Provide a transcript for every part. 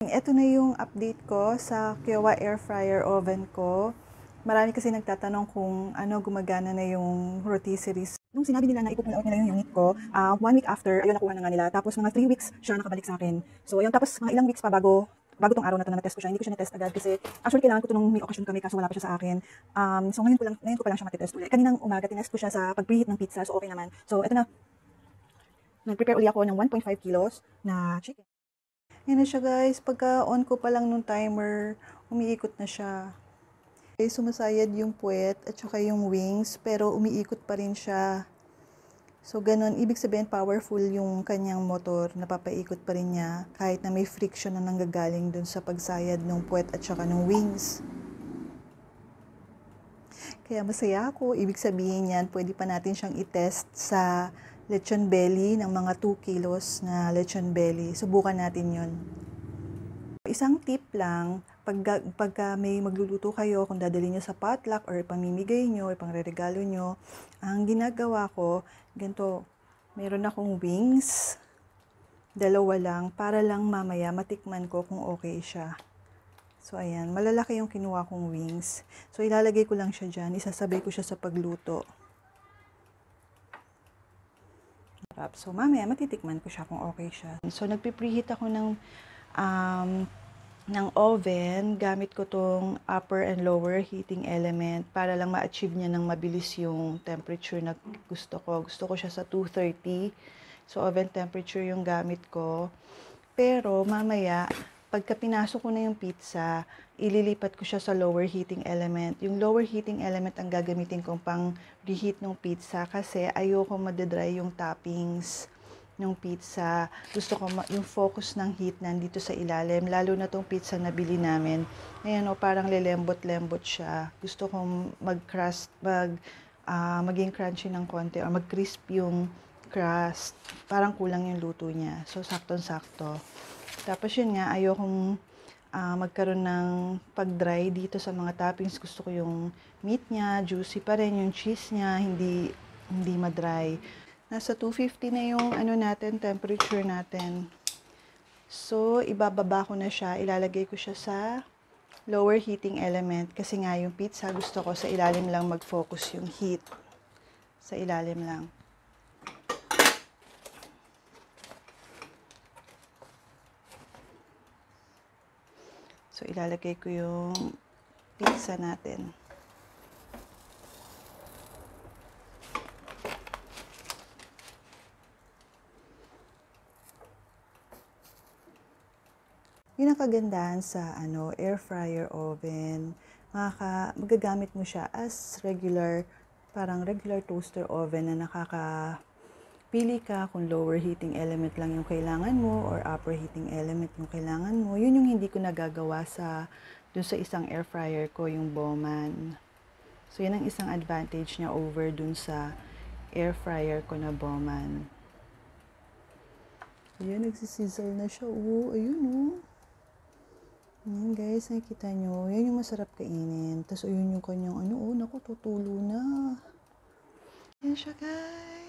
Ito na yung update ko sa Kiowa air fryer oven ko. Marami kasi nagtatanong kung ano gumagana na yung rotisserie. Nung sinabi nila na i nila yung unit ko, uh, one week after, ayun nakuha na nga nila. Tapos mga three weeks siya nakabalik sa akin. So ayun, tapos mga ilang weeks pa bago bago tong araw na to na na-test ko siya, hindi ko siya na-test agad kasi actually kailangan ko to nung may occasion kami kaso wala pa siya sa akin. Um, so ngayon ko lang, ngayon ko pa lang siya matitest ulit. Kaninang umaga, tinest ko siya sa pag-preheat ng pizza, so okay naman. So ito na, nag-prepare uli ako ng 1.5 kilos na chicken. Ayan na siya guys, pagka on ko pa lang nung timer, umiikot na siya. Okay, eh, sumasayad yung puwet at saka yung wings, pero umiikot pa rin siya. So, ganun, ibig sabihin powerful yung kanyang motor, napapaikot pa rin niya kahit na may friction na nanggagaling dun sa pagsayad ng puwet at saka ng wings. Kaya masaya ako. Ibig sabihin yan, pwede pa natin siyang i-test sa lechon belly ng mga 2 kilos na lechon belly. Subukan natin yon. Isang tip lang, pag, pagka may magluluto kayo, kung dadali nyo sa potluck or pamimigay nyo, or pangreregalo nyo, ang ginagawa ko, ganito, meron akong wings, dalawa lang, para lang mamaya matikman ko kung okay siya. So, ayan, malalaki yung kinuha kong wings. So, ilalagay ko lang siya dyan, isasabay ko siya sa pagluto. sarap. So, mamaya matitikman ko siya kung okay siya. So, nagpipreheat ako ng, um, ng oven. Gamit ko tong upper and lower heating element para lang ma-achieve niya ng mabilis yung temperature na gusto ko. Gusto ko siya sa 230. So, oven temperature yung gamit ko. Pero, mamaya, pagka pinasok ko na yung pizza, ililipat ko siya sa lower heating element. Yung lower heating element ang gagamitin ko pang reheat ng pizza kasi ayoko madedry yung toppings ng pizza. Gusto ko yung focus ng heat nandito sa ilalim, lalo na tong pizza na bili namin. Ayan o, oh, parang lelembot lembot siya. Gusto ko mag-crust, mag, uh, maging crunchy ng konti or mag-crisp yung crust. Parang kulang yung luto niya. So, -sakto. Tapos yun nga, ayokong uh, magkaroon ng pag-dry dito sa mga toppings. Gusto ko yung meat niya, juicy pa rin yung cheese niya, hindi, hindi ma-dry. Nasa 250 na yung ano natin, temperature natin. So, ibababa ko na siya. Ilalagay ko siya sa lower heating element. Kasi nga yung pizza gusto ko sa ilalim lang mag-focus yung heat. Sa ilalim lang. So, ilalagay ko yung pizza natin. Yung ang sa ano, air fryer oven. Makaka, magagamit mo siya as regular, parang regular toaster oven na nakaka pili ka kung lower heating element lang yung kailangan mo or upper heating element yung kailangan mo. Yun yung hindi ko nagagawa sa dun sa isang air fryer ko, yung Bowman. So, yan ang isang advantage niya over dun sa air fryer ko na Bowman. Ayan, nagsisizzle na siya. Oo, ayun o. Oh. Ayan guys, nakikita nyo. Ayan yung masarap kainin. Tapos ayun yung kanyang ano. Oo, oh, naku, tutulo na. Ayan siya guys.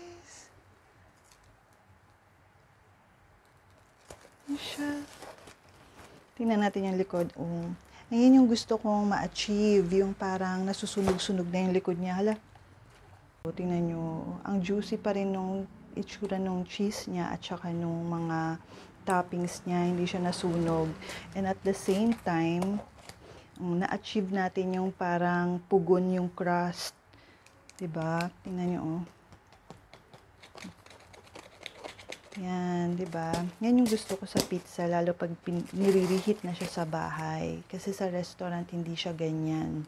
Ano siya. Tingnan natin yung likod. Oh. Ayan yung gusto kong ma-achieve. Yung parang nasusunog-sunog na yung likod niya. Hala. O, oh, tingnan nyo. Oh. Ang juicy pa rin nung itsura nung cheese niya at saka nung mga toppings niya. Hindi siya nasunog. And at the same time, mm, na-achieve natin yung parang pugon yung crust. Diba? Tingnan nyo, oh. Yan, di ba? Ngayon yung gusto ko sa pizza, lalo pag nire-reheat na siya sa bahay. Kasi sa restaurant, hindi siya ganyan.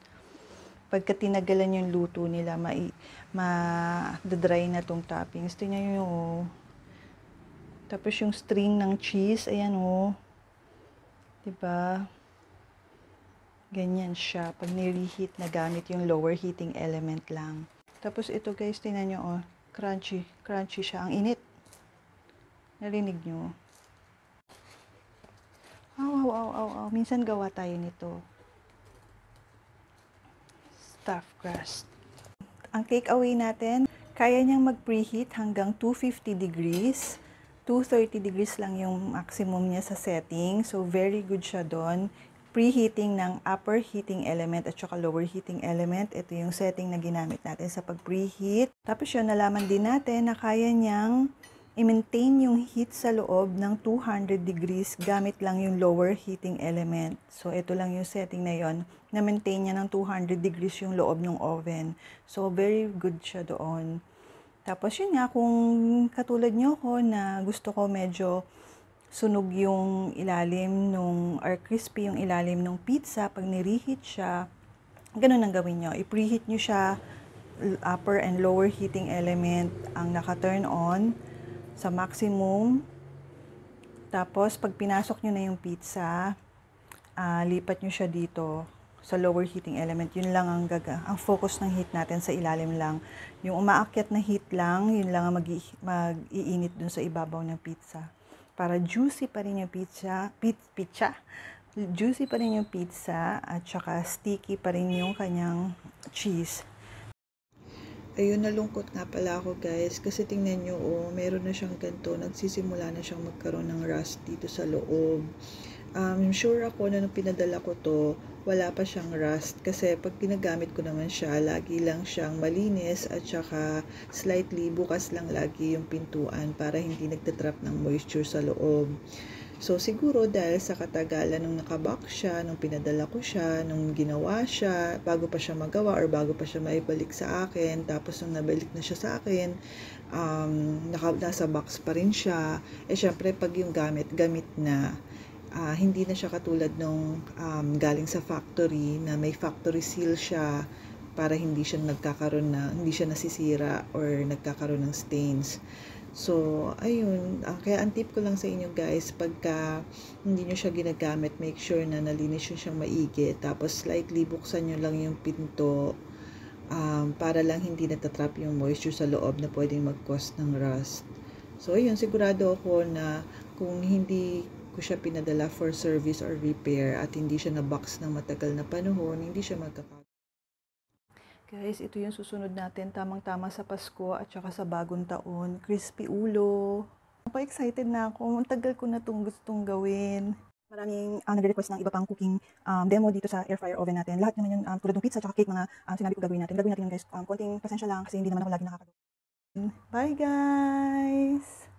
Pagka tinagalan yung luto nila, ma-dry ma, ma na tong toppings. Ito niya yung, oh. Tapos yung string ng cheese, ayan, oh. Di ba? Ganyan siya. Pag nire na gamit yung lower heating element lang. Tapos ito guys, tingnan nyo, oh. Crunchy. Crunchy siya. Ang init. Narinig nyo? Aw, aw, aw, aw, aw. Minsan gawa tayo nito. Stuff crust. Ang take away natin, kaya niyang mag-preheat hanggang 250 degrees. 230 degrees lang yung maximum niya sa setting. So, very good siya doon preheating ng upper heating element at saka lower heating element. Ito yung setting na ginamit natin sa pag-preheat. Tapos yun, nalaman din natin na kaya niyang I-maintain yung heat sa loob ng 200 degrees gamit lang yung lower heating element. So, ito lang yung setting na yon Na-maintain niya ng 200 degrees yung loob ng oven. So, very good siya doon. Tapos, yun nga, kung katulad niyo ko na gusto ko medyo sunog yung ilalim nung, or crispy yung ilalim ng pizza pag nireheat siya, ganun ang gawin nyo. I-preheat nyo siya upper and lower heating element ang naka-turn on sa maximum. Tapos, pag pinasok nyo na yung pizza, uh, lipat nyo siya dito sa lower heating element. Yun lang ang gaga. Ang focus ng heat natin sa ilalim lang. Yung umaakyat na heat lang, yun lang ang mag-iinit mag dun sa ibabaw ng pizza. Para juicy pa rin yung pizza, pit, pizza, juicy pa rin yung pizza at saka sticky pa rin yung kanyang cheese. Ayun, nalungkot na pala ako guys. Kasi tingnan nyo, oh, meron na siyang ganito. Nagsisimula na siyang magkaroon ng rust dito sa loob. Um, sure ako na nung pinadala ko to, wala pa siyang rust kasi pag pinagamit ko naman siya, lagi lang siyang malinis at saka slightly bukas lang lagi yung pintuan para hindi nagtatrap ng moisture sa loob. So siguro dahil sa katagalan nung nakabox siya, nung pinadala ko siya, nung ginawa siya, bago pa siya magawa or bago pa siya maibalik sa akin, tapos nung nabalik na siya sa akin, um, naka, nasa box pa rin siya. Eh syempre pag yung gamit, gamit na uh, hindi na siya katulad nung um, galing sa factory na may factory seal siya para hindi siya nagkakaroon na hindi siya nasisira or nagkakaroon ng stains. So, ayun. Uh, kaya ang tip ko lang sa inyo guys, pagka hindi nyo siya ginagamit, make sure na nalinis nyo siyang maigi. Tapos slightly buksan nyo lang yung pinto um, para lang hindi natatrap yung moisture sa loob na pwedeng mag-cause ng rust. So, ayun. Sigurado ako na kung hindi ko siya pinadala for service or repair at hindi siya na-box ng matagal na panahon, hindi siya magkakaroon. Guys, ito yung susunod natin tamang-tama sa Pasko at saka sa bagong taon. Crispy ulo. Pa-excited na ako. Ang tagal ko na itong gustong gawin. Maraming uh, nagre-request ng iba pang cooking um, demo dito sa air fryer oven natin. Lahat naman yung um, tulad ng pizza at cake, mga um, sinabi ko gagawin natin. Gagawin natin yun guys. Um, konting pasensya lang kasi hindi naman ako lagi nakakagawa. Bye guys!